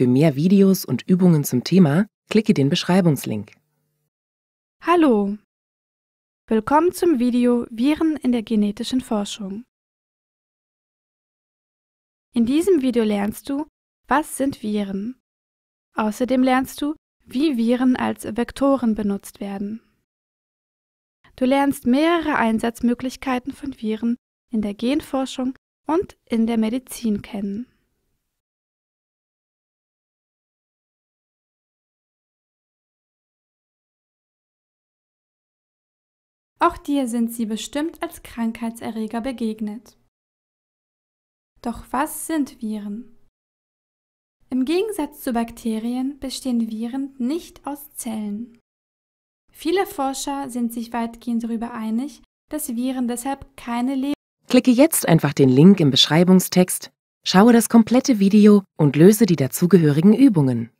Für mehr Videos und Übungen zum Thema klicke den Beschreibungslink. Hallo! Willkommen zum Video Viren in der genetischen Forschung. In diesem Video lernst du, was sind Viren? Außerdem lernst du, wie Viren als Vektoren benutzt werden. Du lernst mehrere Einsatzmöglichkeiten von Viren in der Genforschung und in der Medizin kennen. Auch dir sind sie bestimmt als Krankheitserreger begegnet. Doch was sind Viren? Im Gegensatz zu Bakterien bestehen Viren nicht aus Zellen. Viele Forscher sind sich weitgehend darüber einig, dass Viren deshalb keine Leben. Klicke jetzt einfach den Link im Beschreibungstext, schaue das komplette Video und löse die dazugehörigen Übungen.